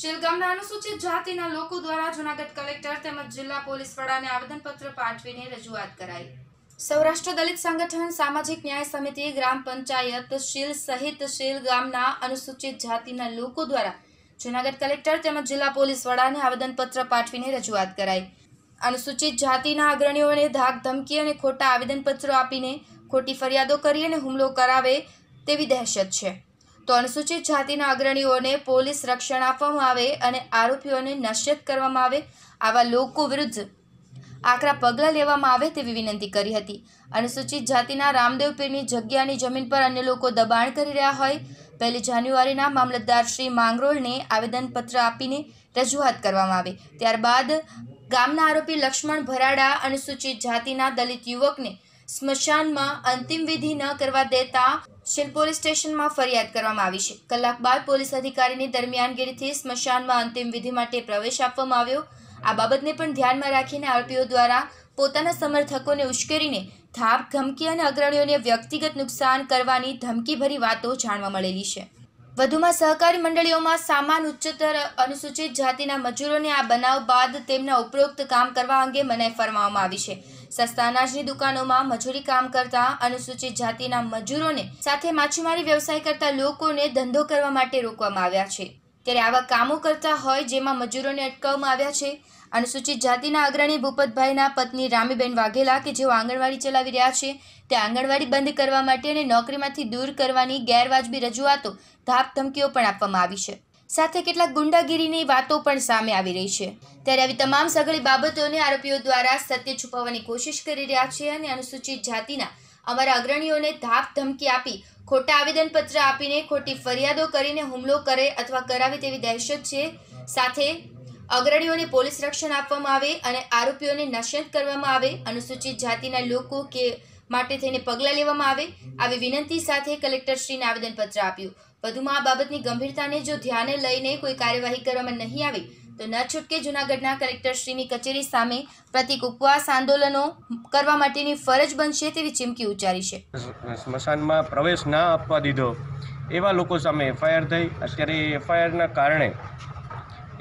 શીલ ગામના અનુસૂચિત જાતિના લોકો દ્વારા જૂનાગઢ કલેક્ટર તેમજ જિલ્લા પોલીસ વડાને આવેદનપત્ર પાઠવીને રજૂઆત કરાઈ સૌરાષ્ટ્ર દલિત સંગઠન સામાજિક ન્યાય સમિતિ ગ્રામ પંચાયત શીલ સહિત શીલ ગામના અનુસૂચિત જાતિના લોકો દ્વારા જૂનાગઢ કલેક્ટર તેમજ જિલ્લા પોલીસ વડાને આવેદનપત્ર પાઠવીને રજૂઆત કરાઈ અનુસૂચિત જાતિના અગ્રણીઓને ધાક ધમકી અને ખોટા આવેદનપત્રો આપીને ખોટી ફરિયાદો કરી અને હુમલો કરાવે તેવી દહેશત છે તો અનુસૂચિત જાતિના અગ્રણીઓને પોલીસ રક્ષણ આપવામાં આવે અને આરોપીઓને નશ્યત કરવામાં આવે આવા લોકો વિરુદ્ધ આકરા પગલાં લેવામાં આવે તેવી વિનંતી કરી હતી અનુસૂચિત જાતિના રામદેવ પીરની જગ્યાની જમીન પર અન્ય લોકો દબાણ કરી રહ્યા હોય પહેલી જાન્યુઆરીના મામલતદાર શ્રી માંગરોળને આવેદનપત્ર આપીને રજૂઆત કરવામાં આવે ત્યારબાદ ગામના આરોપી લક્ષ્મણ ભરાડા અનુસૂચિત જાતિના દલિત યુવકને સ્મશાનમાં અંતિમ વિધિ ન કરવા દેતા શિલ પોલીસ સ્ટેશનમાં ફરિયાદ કરવામાં આવી છે કલાક બાદ પોલીસ અધિકારીની દરમિયાનગીરીથી સ્મશાનમાં અંતિમ વિધિ માટે પ્રવેશ આપવામાં આવ્યો આ બાબતને પણ ધ્યાનમાં રાખીને આરોપીઓ દ્વારા પોતાના સમર્થકોને ઉશ્કેરીને થાપ ધમકી અને અગ્રણીઓને વ્યક્તિગત નુકસાન કરવાની ધમકીભરી વાતો જાણવા મળેલી છે વધુમાં સહકારી મંડળીઓમાં સામાન ઉચ્ચતર અનુસૂચિત જાતિના મજૂરોને આ બનાવ બાદ તેમના ઉપરોક્ત કામ કરવા અંગે મનાઈ ફરમાવવામાં આવી છે સસ્તા અનાજની દુકાનોમાં મજૂરી કામ કરતા અનુસૂચિત જાતિના મજૂરોને સાથે માછીમારી વ્યવસાય કરતા લોકોને ધંધો કરવા માટે રોકવામાં આવ્યા છે ત્યારે આવા કામો કરતા હોય જેમાં મજૂરોને અટકાવવામાં આવ્યા છે અનુસૂચિત જાતિના અગ્રણી ભૂપતભાઈના પત્ની રામીબેન વાઘેલા કે જેઓ આંગણવાડી ચલાવી રહ્યા છે તે આંગણવાડી બંધ કરવા માટે અને નોકરીમાંથી દૂર કરવાની ગેરવાજબી રજૂઆતો ધાપ ધમકીઓ પણ આપવામાં આવી છે સાથે કેટલાક ગુંડાગીરીની વાતો પણ સામે આવી રહી છે ત્યારે આવી તમામ સઘળી બાબતોને આરોપીઓ દ્વારા સત્ય છુપાવવાની કોશિશ કરી રહ્યા છે અને અનુસૂચિત જાતિના અમારા અગ્રણીઓને ધાપ ધમકી આપી ખોટા આવેદનપત્ર આપીને ખોટી ફરિયાદો કરીને હુમલો કરે અથવા કરાવે તેવી દહેશત છે સાથે અગ્રણીઓને પોલીસ રક્ષણ આપવામાં આવે અને આરોપીઓને નશ્યંત કરવામાં આવે અનુસૂચિત જાતિના લોકો કે માટે થઈને પગલાં લેવામાં આવે આવી વિનંતી સાથે કલેક્ટરશ્રીને આવેદનપત્ર આપ્યું વધુમાં આ બાબતની ગંભીરતાને જો ધ્યાને લઈને કોઈ કાર્યવાહી કરવામાં નહીં આવે તો ન છૂટકે જૂનાગઢના કલેક્ટરશ્રીની કચેરી સામે પ્રતિક ઉપવાસ આંદોલનો કરવા માટેની ફરજ બનશે તેવી ચીમકી ઉચ્ચારી છે સ્મશાનમાં પ્રવેશ ના આપવા દીધો એવા લોકો સામે એફઆઈઆર થઈ અત્યારે એફઆઈઆરના કારણે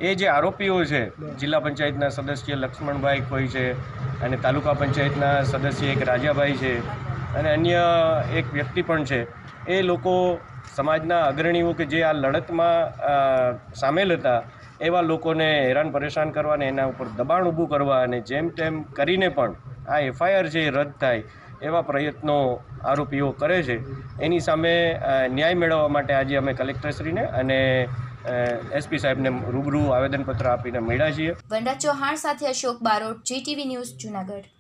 એ જે આરોપીઓ છે જિલ્લા પંચાયતના સદસ્ય લક્ષ્મણભાઈ કોઈ છે અને તાલુકા પંચાયતના સદસ્ય એક રાજાભાઈ છે અને અન્ય એક વ્યક્તિ પણ છે એ લોકો સમાજના અગ્રણીઓ કે જે આ લડતમાં સામેલ હતા એવા લોકોને હેરાન પરેશાન કરવા અને એના ઉપર દબાણ ઊભું કરવા અને જેમ તેમ કરીને પણ આ એફઆઈઆર જે રદ થાય એવા પ્રયત્નો આરોપીઓ કરે છે એની સામે ન્યાય મેળવવા માટે આજે અમે કલેક્ટરશ્રીને અને એસપી સાહેબને રૂબરૂ આવેદનપત્ર આપીને મળ્યા છીએ વંડા ચૌહાણ સાથે અશોક બારોટ જીટીવી ન્યૂઝ જુનાગઢ